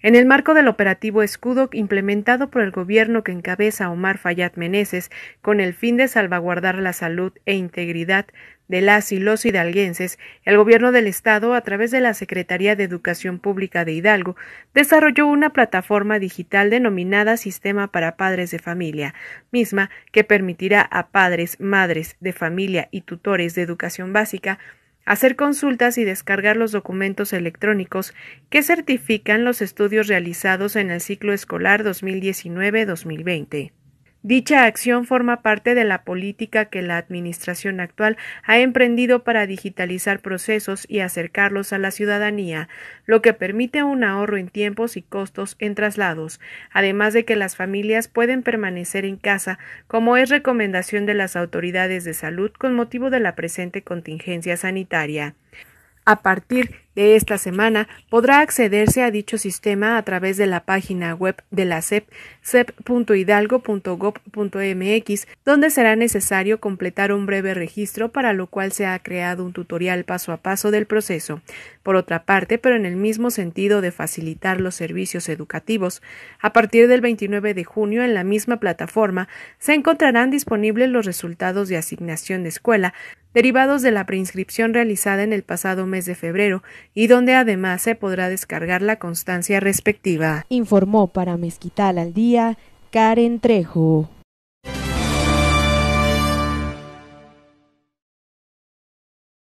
En el marco del operativo Escudo implementado por el gobierno que encabeza Omar Fayad Meneses con el fin de salvaguardar la salud e integridad de las y los hidalguenses, el gobierno del Estado, a través de la Secretaría de Educación Pública de Hidalgo, desarrolló una plataforma digital denominada Sistema para Padres de Familia, misma que permitirá a padres, madres de familia y tutores de educación básica hacer consultas y descargar los documentos electrónicos que certifican los estudios realizados en el ciclo escolar 2019-2020. Dicha acción forma parte de la política que la Administración actual ha emprendido para digitalizar procesos y acercarlos a la ciudadanía, lo que permite un ahorro en tiempos y costos en traslados, además de que las familias pueden permanecer en casa, como es recomendación de las autoridades de salud con motivo de la presente contingencia sanitaria. A partir de esta semana podrá accederse a dicho sistema a través de la página web de la CEP, cep.hidalgo.gov.mx, donde será necesario completar un breve registro para lo cual se ha creado un tutorial paso a paso del proceso. Por otra parte, pero en el mismo sentido de facilitar los servicios educativos, a partir del 29 de junio en la misma plataforma se encontrarán disponibles los resultados de asignación de escuela derivados de la preinscripción realizada en el pasado mes de febrero y donde además se podrá descargar la constancia respectiva. Informó para Mezquital al Día Karen Trejo.